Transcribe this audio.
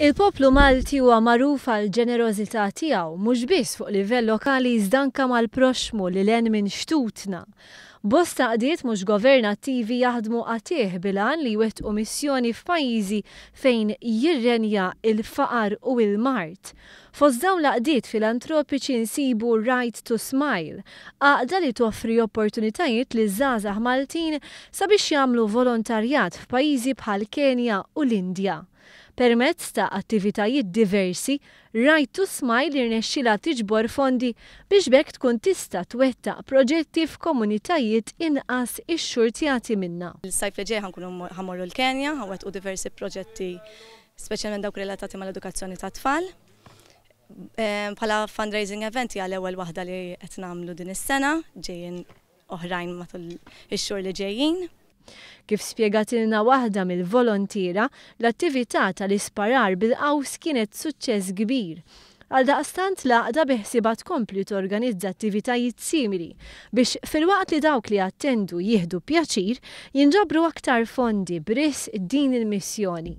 Il-poplu Malti huwa magħruf għal ġenerożità tiegħu mhux biss fuq livell lokali iżdanka mal-proxmu li len minn xtutna. Bosta qdiet mhux governattivi jaħdmu għatih bilan li wettqu missjoni f'pajjiżi fejn jirrenja il-faqar u il-mart. Fost dawn laqdiet filantropiċi nsibu Right to Smile, għaqda li toffri opportunitajiet li żgħażagħ Maltin sabiex jagħmlu volontarjat f'pajjiżi bħal Kenja u l-Indja. Permezz ta' attivitajiet diversi, rajtu smile irnexxila tiġbor fondi biex bekk tkun tista' twettaq proġetti f'komunitajiet inqas ix-xurtjati minna. Il-sajf li ġej ħankunu ħamorru l-Kenja, ħawet u diversi proġetti speċjalment dawk relatati mal-edukazzjoni ta' tfal. Bħala fundraising event hija l-ewwel waħda li qed nagħmlu din is-sena, ġejjin oħrajn matul ix-xhur li ġejjin. Kif spiegatilna waħda mill-volontira, l-attività tal-isparar bil-qaws kienet suċċess kbir. Għal daqstant laqda biħsiba tkompli torganizza attivitajiet simili biex fil-waqt li dawk li attendu jihdu pjaċir jinġabru aktar fondi bris din il-missjoni.